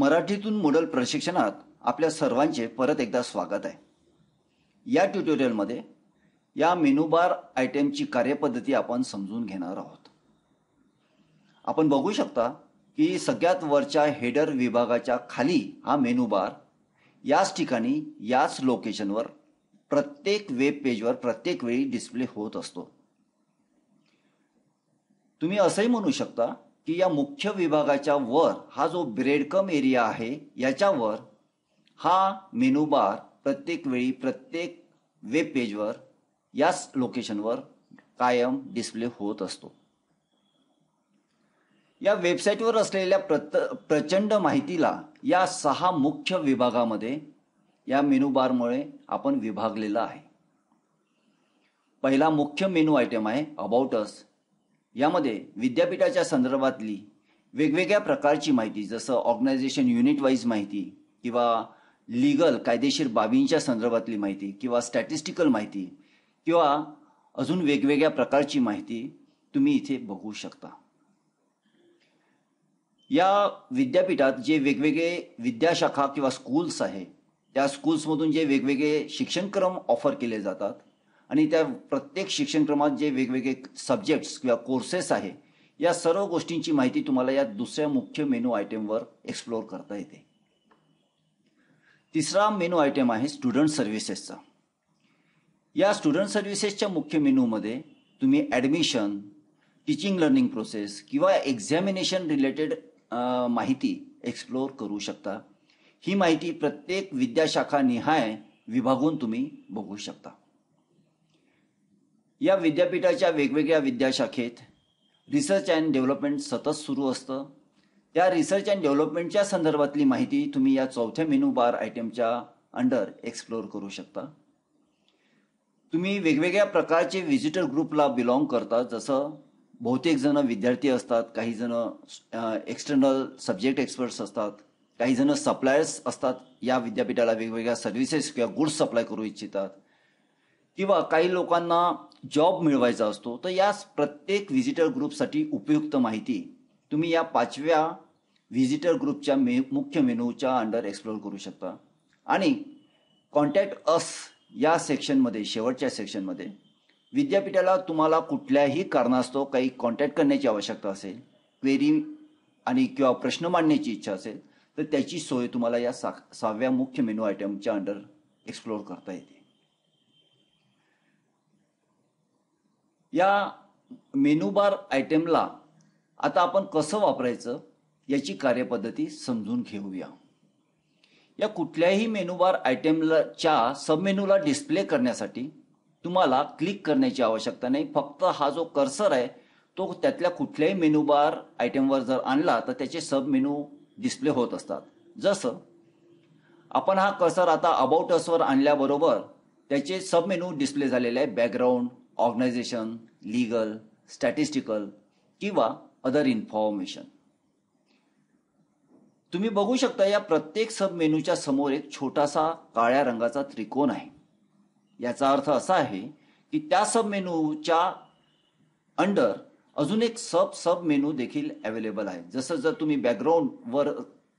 मराठीतून मोडल प्रशिक्षणात आपल्या सर्वांचे परत एकदा स्वागत आहे या ट्युटोरियलमध्ये या मेनूबार आयटमची कार्यपद्धती आपण समजून घेणार आहोत आपण बघू शकता की सगळ्यात वरच्या हेडर विभागाच्या खाली हा मेनूबार याच ठिकाणी याच लोकेशनवर प्रत्येक वेब पेजवर प्रत्येक वेळी डिस्प्ले होत असतो तुम्ही असंही म्हणू शकता की या मुख्य विभागाच्या वर हा जो ब्रेडकम एरिया आहे याच्यावर हा मेनू बार प्रत्येक वेळी प्रत्येक वेब पेजवर याच लोकेशनवर कायम डिस्प्ले होत असतो या वेबसाईटवर असलेल्या प्रत प्रचंड माहितीला या सहा मुख्य विभागामध्ये या मेनू बारमुळे आपण विभागलेला आहे पहिला मुख्य मेनू आयटम आहे अबाउटस यामध्ये विद्यापीठाच्या संदर्भातली वेगवेगळ्या प्रकारची माहिती जसं ऑर्गनायझेशन युनिट वाईज माहिती किंवा लिगल कायदेशीर बाबींच्या संदर्भातली माहिती किंवा स्टॅटिस्टिकल माहिती किंवा अजून वेगवेगळ्या प्रकारची माहिती तुम्ही इथे बघू शकता या विद्यापीठात जे वेगवेगळे विद्याशाखा किंवा स्कूल्स आहे त्या स्कूल्समधून जे वेगवेगळे शिक्षणक्रम ऑफर केले जातात आणि त्या प्रत्येक शिक्षणक्रमात जे वेगवेगळे सब्जेक्ट्स किंवा कोर्सेस आहे या सर्व गोष्टींची माहिती तुम्हाला या दुसऱ्या मुख्य मेनू आयटमवर एक्सप्लोअर करता येते तिसरा मेनू आयटम आहे स्टुडंट सर्व्हिसेसचा या स्टुडंट सर्व्हिसेसच्या मुख्य मेनूमध्ये तुम्ही ॲडमिशन टीचिंग लर्निंग प्रोसेस किंवा एक्झॅमिनेशन रिलेटेड माहिती एक्सप्लोअर करू शकता ही माहिती प्रत्येक विद्याशाखा निहाय विभागून तुम्ही बघू शकता या विद्यापीठाच्या वेगवेगळ्या विद्याशाखेत रिसर्च अँड डेव्हलपमेंट सतत सुरू असतं त्या रिसर्च अँड डेव्हलपमेंटच्या संदर्भातली माहिती तुम्ही या चौथ्या मेनू बार आयटमच्या अंडर एक्सप्लोअर करू शकता तुम्ही वेगवेगळ्या प्रकारचे व्हिजिटर ग्रुपला बिलॉंग करता जसं बहुतेक जण विद्यार्थी असतात काही जण एक्सटर्नल सब्जेक्ट एक्सपर्ट्स असतात काही जण सप्लायर्स असतात या विद्यापीठाला वेगवेगळ्या सर्व्हिसेस किंवा गुड्स सप्लाय करू इच्छितात किंवा काही लोकांना जॉब मिळवायचा असतो तर या प्रत्येक व्हिजिटर ग्रुपसाठी उपयुक्त माहिती तुम्ही या पाचव्या व्हिजिटर ग्रुपच्या मे मुख्य मेनूच्या अंडर एक्सप्लोर करू शकता आणि कॉन्टॅक्ट अस या सेक्शनमध्ये शेवटच्या सेक्शनमध्ये विद्यापीठाला तुम्हाला कुठल्याही कारणास्तव काही कॉन्टॅक्ट करण्याची आवश्यकता असेल क्वेरी आणि किंवा प्रश्न मांडण्याची इच्छा असेल तर त्याची सोय तुम्हाला या सा सहाव्या मुख्य मेनू आयटमच्या अंडर एक्सप्लोर करता येते या मेनूबार आयटमला आता आपण कसं वापरायचं याची कार्यपद्धती समजून घेऊया या कुठल्याही मेनूबार आयटमलाच्या सबमेनूला डिस्प्ले करण्यासाठी तुम्हाला क्लिक करण्याची आवश्यकता नाही फक्त हा जो कर्सर आहे तो त्यातल्या कुठल्याही मेनूबार आयटमवर जर आणला तर त्याचे सब मेनू डिस्प्ले होत असतात जसं आपण हा कर्सर आता अबाउट असवर आणल्याबरोबर त्याचे सब मेनू डिस्प्ले झालेले आहे बॅकग्राऊंड ऑर्गनायझेशन लीगल स्टॅटिस्टिकल किंवा अदर इन्फॉर्मेशन तुम्ही बघू शकता या प्रत्येक सब मेनूच्या समोर एक छोटासा काळ्या रंगाचा त्रिकोण आहे याचा अर्थ असा आहे की त्या सब मेनूच्या अंडर अजून एक सब सब मेनू देखील अवेलेबल आहे जसं जर तुम्ही बॅकग्राऊंडवर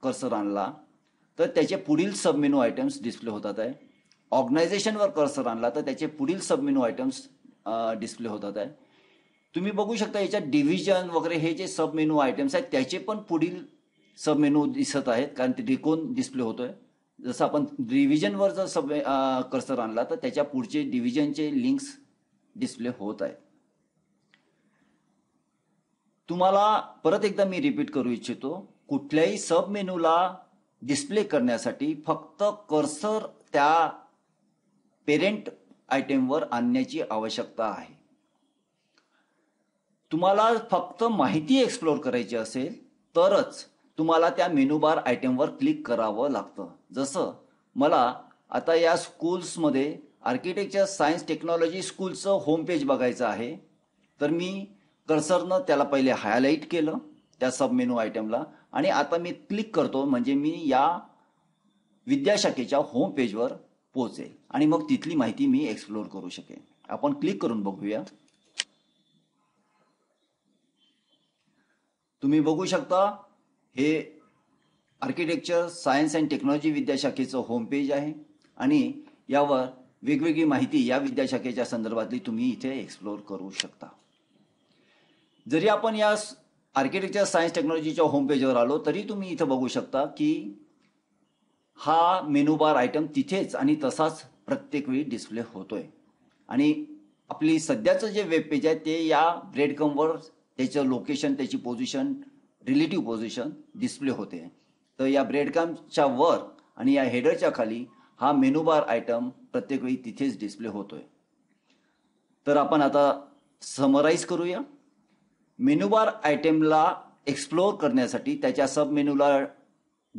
कर्सर आणला तर त्याचे पुढील सब मेनू आयटम्स डिस्प्ले होतात आहे ऑर्गनायझेशनवर कर्सर आणला तर त्याचे पुढील सब मेनू आयटम्स डिस्प्ले होतात आहे तुम्ही बघू शकता याच्यात डिव्हिजन वगैरे हे जे सब मेनू आयटम्स आहेत त्याचे पण पुढील सब मेनू दिसत आहेत कारण ते त्रिकोण डिस्प्ले होतोय जसं आपण डिव्हिजनवर जर सब कर्सर आणला तर त्याच्या पुढचे डिव्हिजनचे लिंक्स डिस्प्ले होत आहेत तुम्हाला परत एकदा मी रिपीट करू इच्छितो कुठल्याही सब मेनूला डिस्प्ले करण्यासाठी फक्त कर्सर त्या पेरेंट आयटेमवर आणण्याची आवश्यकता आहे तुम्हाला फक्त माहिती एक्सप्लोर करायची असेल तरच तुम्हाला त्या मेनू बार आयटेमवर क्लिक करावं लागतं जसं मला आता या स्कूल्समध्ये आर्किटेक्चर सायन्स टेक्नॉलॉजी स्कूलचं होमपेज बघायचं आहे तर मी कर्सरनं त्याला पहिले हायलाईट केलं त्या सब मेनू आयटमला आणि आता मी क्लिक करतो म्हणजे मी या विद्याशाखेच्या होम पेजवर पोचेल आणि मग तिथली माहिती मी एक्सप्लोर करू शकेन आपण क्लिक करून बघूया तुम्ही बघू शकता हे आर्किटेक्चर सायन्स अँड टेक्नॉलॉजी विद्याशाखेचं होम पेज आहे आणि यावर वेगवेगळी माहिती या विद्याशाखेच्या संदर्भातली तुम्ही इथे एक्सप्लोर करू शकता जरी आपण या आर्किटेक्चर सायन्स टेक्नॉलॉजीच्या होम पेजवर आलो तरी तुम्ही इथं बघू शकता की हा मेनू बार आयटम तिथेच आणि तसाच प्रत्येक वेळी डिस्प्ले होतोय आणि आपली सध्याचं जे वेब पेज आहे ते या ब्रेडकमवर त्याचं लोकेशन त्याची पोझिशन रिलेटिव्ह पोझिशन डिस्प्ले होते तर या ब्रेडकमच्या वर आणि या हेडरच्या खाली हा मेनू बार आयटम प्रत्येक वेळी तिथेच डिस्प्ले होतोय तर आपण आता समराईज करूया मेनू बार आयटमला एक्सप्लोअर करण्यासाठी त्याच्या सब मेनूला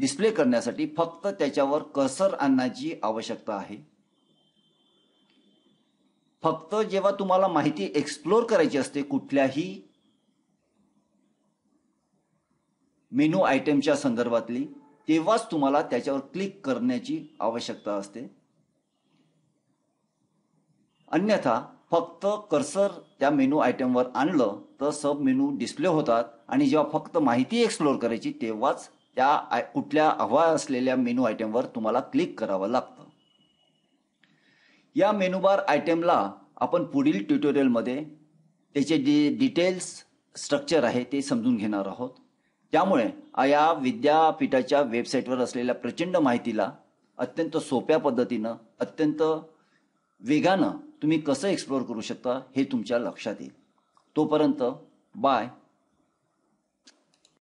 डिस्प्ले करण्यासाठी फक्त त्याच्यावर कसर आणण्याची आवश्यकता आहे फक्त जेव्हा तुम्हाला माहिती एक्सप्लोर करायची असते कुठल्याही मेनू आयटमच्या संदर्भातली तेव्हाच तुम्हाला त्याच्यावर क्लिक करण्याची आवश्यकता असते अन्यथा फक्त कर्सर त्या मेनू आयटमवर आणलं तर सब मेनू डिस्प्ले होतात आणि जेव्हा फक्त माहिती एक्सप्लोर करायची तेव्हाच त्या कुठल्या हवा असलेल्या मेनू आयटमवर तुम्हाला क्लिक करावं लागतं या मेनूबार आयटमला आपण पुढील ट्युटोरियलमध्ये त्याचे जे डिटेल्स स्ट्रक्चर आहे ते समजून घेणार आहोत त्यामुळे या विद्यापीठाच्या वेबसाईटवर असलेल्या प्रचंड माहितीला अत्यंत सोप्या पद्धतीनं अत्यंत वेगानं तुम्ही कसं एक्सप्लोअर करू शकता हे तुमच्या लक्षात येईल तोपर्यंत बाय